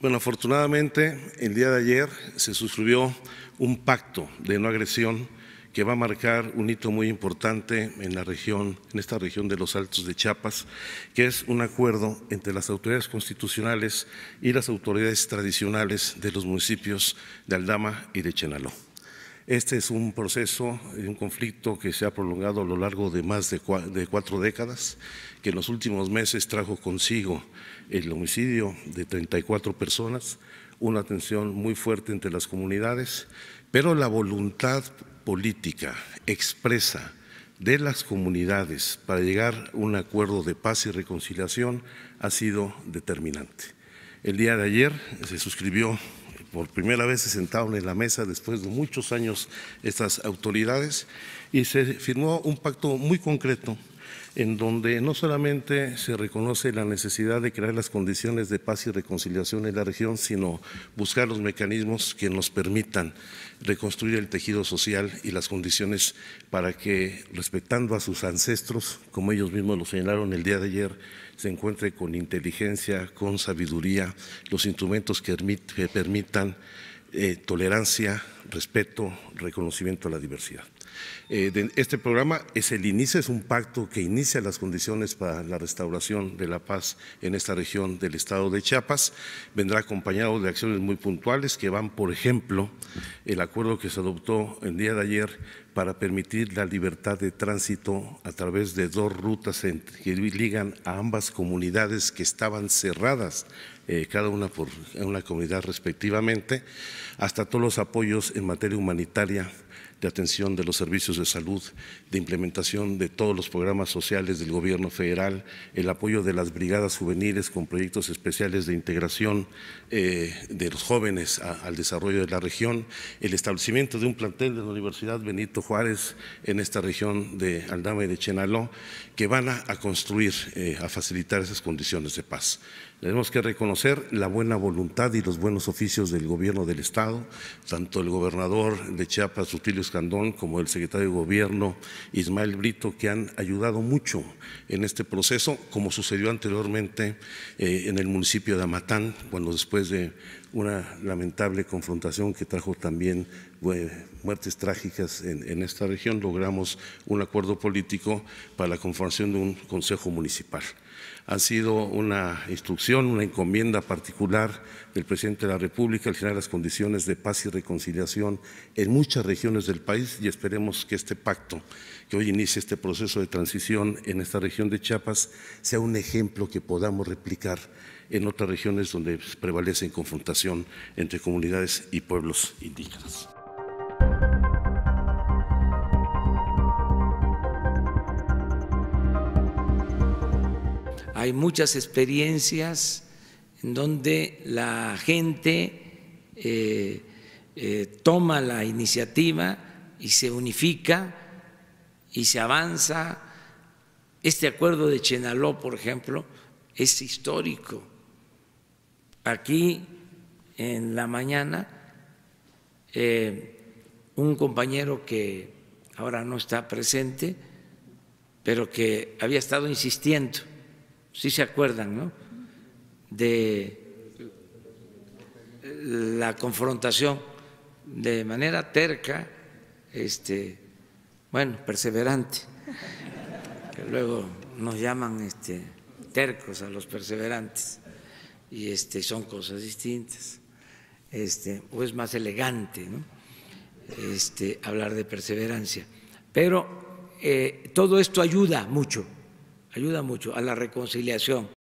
Bueno, afortunadamente el día de ayer se suscribió un pacto de no agresión que va a marcar un hito muy importante en la región, en esta región de los Altos de Chiapas, que es un acuerdo entre las autoridades constitucionales y las autoridades tradicionales de los municipios de Aldama y de Chenaló. Este es un proceso, un conflicto que se ha prolongado a lo largo de más de cuatro décadas, que en los últimos meses trajo consigo el homicidio de 34 personas, una tensión muy fuerte entre las comunidades, pero la voluntad política expresa de las comunidades para llegar a un acuerdo de paz y reconciliación ha sido determinante. El día de ayer se suscribió por primera vez se sentaron en la mesa después de muchos años estas autoridades y se firmó un pacto muy concreto en donde no solamente se reconoce la necesidad de crear las condiciones de paz y reconciliación en la región, sino buscar los mecanismos que nos permitan reconstruir el tejido social y las condiciones para que, respetando a sus ancestros, como ellos mismos lo señalaron el día de ayer, se encuentre con inteligencia, con sabiduría, los instrumentos que permitan eh, tolerancia, respeto, reconocimiento a la diversidad. Eh, este programa es el inicio, es un pacto que inicia las condiciones para la restauración de la paz en esta región del estado de Chiapas. Vendrá acompañado de acciones muy puntuales que van, por ejemplo, el acuerdo que se adoptó el día de ayer para permitir la libertad de tránsito a través de dos rutas que ligan a ambas comunidades que estaban cerradas eh, cada una por una comunidad respectivamente, hasta todos los apoyos en materia humanitaria de atención de los servicios de salud, de implementación de todos los programas sociales del gobierno federal, el apoyo de las brigadas juveniles con proyectos especiales de integración eh, de los jóvenes al desarrollo de la región, el establecimiento de un plantel de la Universidad Benito Juárez en esta región de Aldama y de Chenaló, que van a, construir, eh, a facilitar esas condiciones de paz. Tenemos que reconocer la buena voluntad y los buenos oficios del gobierno del Estado, tanto el gobernador de Chiapas, Rutilio Escandón, como el secretario de Gobierno Ismael Brito, que han ayudado mucho en este proceso, como sucedió anteriormente eh, en el municipio de Amatán, cuando después de una lamentable confrontación que trajo también eh, muertes trágicas en, esta región, logramos un acuerdo político para la conformación de un consejo municipal. Ha sido una instrucción, una encomienda particular del presidente de la República al generar las condiciones de paz y reconciliación en muchas regiones del país y esperemos que este pacto que hoy inicia este proceso de transición en esta región de Chiapas sea un ejemplo que podamos replicar en otras regiones donde prevalece confrontación entre comunidades y pueblos indígenas. Hay muchas experiencias en donde la gente eh, eh, toma la iniciativa y se unifica y se avanza. Este acuerdo de Chenaló, por ejemplo, es histórico aquí en la mañana eh, un compañero que ahora no está presente, pero que había estado insistiendo, si se acuerdan, ¿no? De la confrontación de manera terca, este, bueno, perseverante. Que luego nos llaman este, tercos a los perseverantes y este, son cosas distintas. Este, o es más elegante este, hablar de perseverancia. Pero eh, todo esto ayuda mucho, ayuda mucho a la reconciliación.